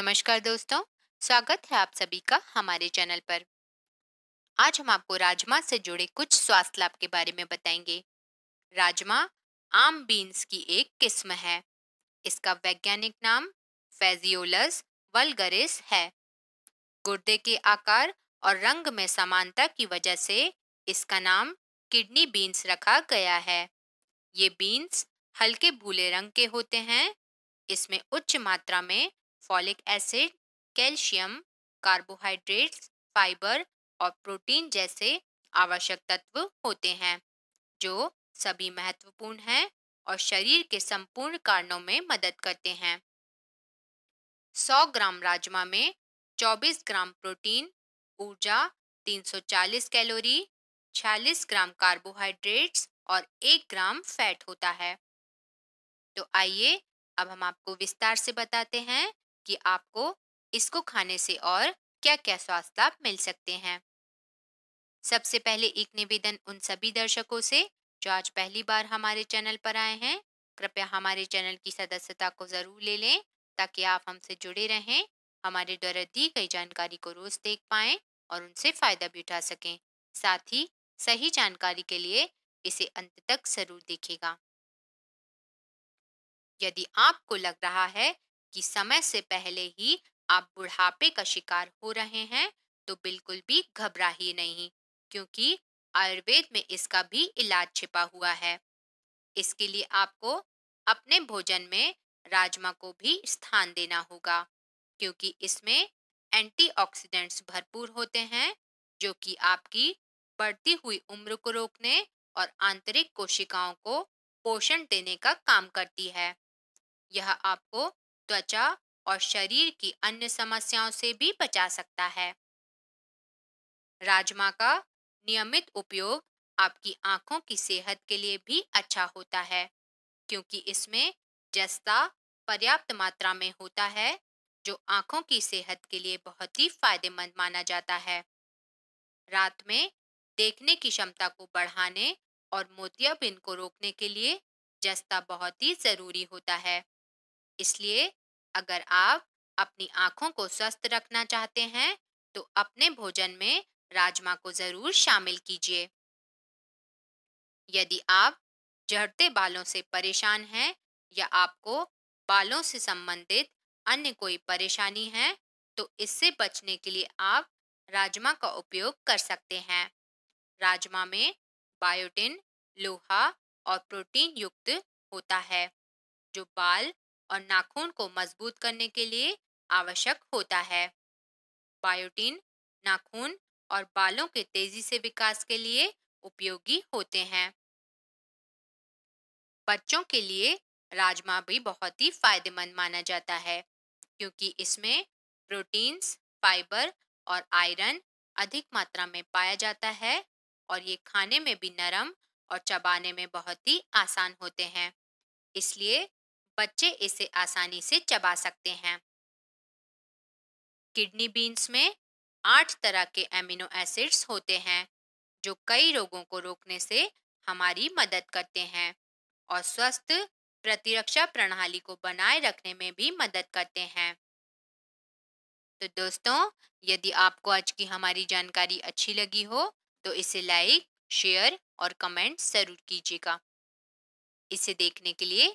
नमस्कार दोस्तों स्वागत है आप सभी का हमारे चैनल पर आज हम आपको राजमा से जुड़े कुछ स्वास्थ्य लाभ के बारे में बताएंगे राजमा आम बीन्स की एक किस्म है इसका वैज्ञानिक नाम फेजियोलस वलगरिस है गुर्दे के आकार और रंग में समानता की वजह से इसका नाम किडनी बीन्स रखा गया है ये बीन्स हल्के भूले रंग के होते हैं इसमें उच्च मात्रा में folic acid calcium carbohydrates fibre और प्रोटीन जैसे आवश्यक तत्व होते हैं जो सभी महत्वपूर्ण हैं और शरीर के संपूर्ण कारणों में मदद करते हैं 100 ग्राम राजमा में 24 ग्राम प्रोटीन ऊर्जा 340 कैलोरी 46 ग्राम कार्बोहाइड्रेट्स और 1 ग्राम फैट होता है तो आइए अब हम आपको विस्तार से बताते हैं कि आपको इसको खाने से और क्या क्या स्वास्थ्य लाभ मिल सकते हैं सबसे पहले एक निवेदन उन सभी दर्शकों से जो आज पहली बार हमारे चैनल पर आए हैं कृपया हमारे चैनल की सदस्यता को जरूर ले लें ताकि आप हमसे जुड़े रहें हमारे द्वारा दी गई जानकारी को रोज देख पाएं और उनसे फायदा भी उठा सकें साथ ही सही जानकारी के लिए इसे अंत तक जरूर देखेगा यदि आपको लग रहा है कि समय से पहले ही आप बुढ़ापे का शिकार हो रहे हैं तो बिल्कुल भी घबराइए नहीं क्योंकि आयुर्वेद में इसका भी इलाज छिपा हुआ है इसके लिए आपको अपने भोजन में राजमा को भी स्थान देना होगा क्योंकि इसमें एंटीऑक्सीडेंट्स भरपूर होते हैं जो कि आपकी बढ़ती हुई उम्र को रोकने और आंतरिक कोशिकाओं को पोषण देने का काम करती है यह आपको त्वचा और शरीर की अन्य समस्याओं से भी बचा सकता है राजमा का नियमित उपयोग आपकी आंखों की सेहत के लिए भी अच्छा होता है क्योंकि इसमें जस्ता पर्याप्त मात्रा में होता है जो आंखों की सेहत के लिए बहुत ही फायदेमंद माना जाता है रात में देखने की क्षमता को बढ़ाने और मोतियाबिंद को रोकने के लिए जस्ता बहुत ही ज़रूरी होता है इसलिए अगर आप अपनी आंखों को स्वस्थ रखना चाहते हैं तो अपने भोजन में राजमा को जरूर शामिल कीजिए यदि आप झड़ते बालों से परेशान हैं या आपको बालों से संबंधित अन्य कोई परेशानी है तो इससे बचने के लिए आप राजमा का उपयोग कर सकते हैं राजमा में बायोटिन लोहा और प्रोटीन युक्त होता है जो बाल और नाखून को मजबूत करने के लिए आवश्यक होता है बायोटीन नाखून और बालों के तेजी से विकास के लिए उपयोगी होते हैं बच्चों के लिए राजमा भी बहुत ही फायदेमंद माना जाता है क्योंकि इसमें प्रोटीन्स फाइबर और आयरन अधिक मात्रा में पाया जाता है और ये खाने में भी नरम और चबाने में बहुत ही आसान होते हैं इसलिए बच्चे इसे आसानी से चबा सकते हैं किडनी बीन्स में आठ तरह के एमिनो एसिड्स होते हैं जो कई रोगों को रोकने से हमारी मदद करते हैं और स्वस्थ प्रतिरक्षा प्रणाली को बनाए रखने में भी मदद करते हैं तो दोस्तों यदि आपको आज की हमारी जानकारी अच्छी लगी हो तो इसे लाइक शेयर और कमेंट ज़रूर कीजिएगा इसे देखने के लिए